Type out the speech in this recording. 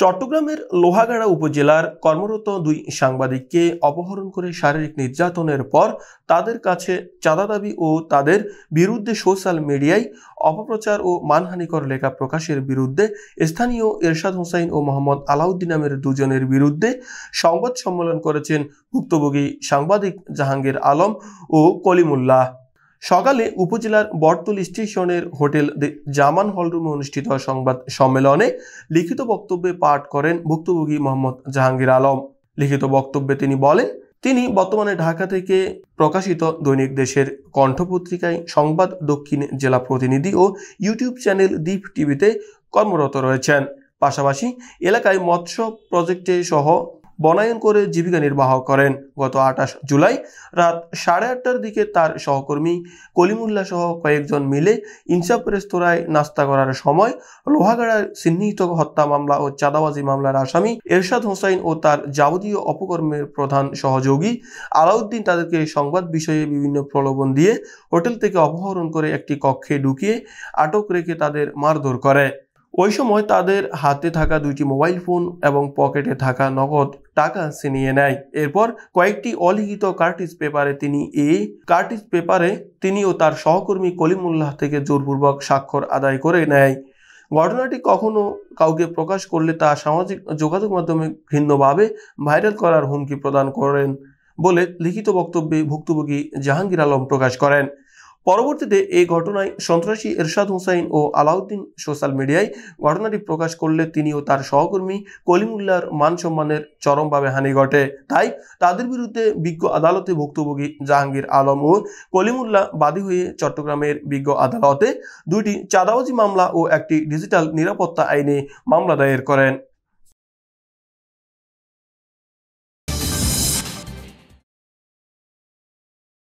চট্টগ্রামের লোহাগাড়া উপজেলার কর্মরত দুই সাংবাদিককে অপহরণ করে শারীরিক নির্যাতনের পর তাদের কাছে চাঁদা দাবি ও তাদের বিরুদ্ধে সোশ্যাল মিডিয়ায় অপপ্রচার ও মানহানিকর লেখা প্রকাশের বিরুদ্ধে স্থানীয় এরশাদ হোসাইন ও মোহাম্মদ আলাউদ্দিন নামের দুজনের বিরুদ্ধে সংবাদ সম্মেলন করেছেন ভুক্তভোগী সাংবাদিক জাহাঙ্গীর আলম ও কলিমুল্লাহ সকালে উপজেলার বটতল স্টেশনের হোটেল জামান হলরুমে অনুষ্ঠিত সংবাদ সম্মেলনে লিখিত বক্তব্যে পাঠ করেন ভুক্তভোগী মোহাম্মদ জাহাঙ্গীর আলম লিখিত বক্তব্যে তিনি বলেন তিনি বর্তমানে ঢাকা থেকে প্রকাশিত দৈনিক দেশের কণ্ঠপত্রিকায় সংবাদ দক্ষিণ জেলা প্রতিনিধি ও ইউটিউব চ্যানেল দ্বীপ টিভিতে কর্মরত রয়েছেন পাশাপাশি এলাকায় মৎস্য প্রজেক্টে সহ বনায়ন করে জীবিকা নির্বাহ করেন গত আঠাশ জুলাই রাত সাড়ে আটটার দিকে তার সহকর্মী কলিমুল্লা সহ কয়েকজন মিলে ইনসাফ রেস্তোরাঁয় নাস্তা করার সময় লোহাগাড়ার চিহ্নিত হত্যা মামলা ও চাঁদাবাজি মামলার আসামি এরশাদ হোসাইন ও তার যাবতীয় অপকর্মের প্রধান সহযোগী আলাউদ্দিন তাদেরকে সংবাদ বিষয়ে বিভিন্ন প্রলোভন দিয়ে হোটেল থেকে অপহরণ করে একটি কক্ষে ঢুকিয়ে আটক রেখে তাদের মারধর করে ওই সময় তাদের হাতে থাকা দুইটি মোবাইল ফোন এবং পকেটে থাকা নগদ টাকা ছিনিয়ে নেয় এরপর কয়েকটি অলিখিত কার্টিস পেপারে তিনি এই কার্টিস পেপারে তিনি ও তার সহকর্মী কলিমুল্লাহ থেকে জোরপূর্বক স্বাক্ষর আদায় করে নেয় ঘটনাটি কখনো কাউকে প্রকাশ করলে তা সামাজিক যোগাযোগ মাধ্যমে ভিন্নভাবে ভাইরাল করার হুমকি প্রদান করেন বলে লিখিত বক্তব্যে ভুক্তভোগী জাহাঙ্গীর আলম প্রকাশ করেন পরবর্তীতে এই ঘটনায় সন্ত্রাসী এরশাদ হুসাইন ও আলাউদ্দিন সোশ্যাল মিডিয়ায় ঘটনাটি প্রকাশ করলে তিনি ও তার সহকর্মী কলিমুল্লার মান সম্মানের চরমভাবে হানি ঘটে তাই তাদের বিরুদ্ধে বিজ্ঞ আদালতে ভুক্তভোগী জাহাঙ্গীর আলম ও কলিমুল্লাহ বাদী হয়ে চট্টগ্রামের বিজ্ঞ আদালতে দুইটি চাঁদাবাজি মামলা ও একটি ডিজিটাল নিরাপত্তা আইনে মামলা দায়ের করেন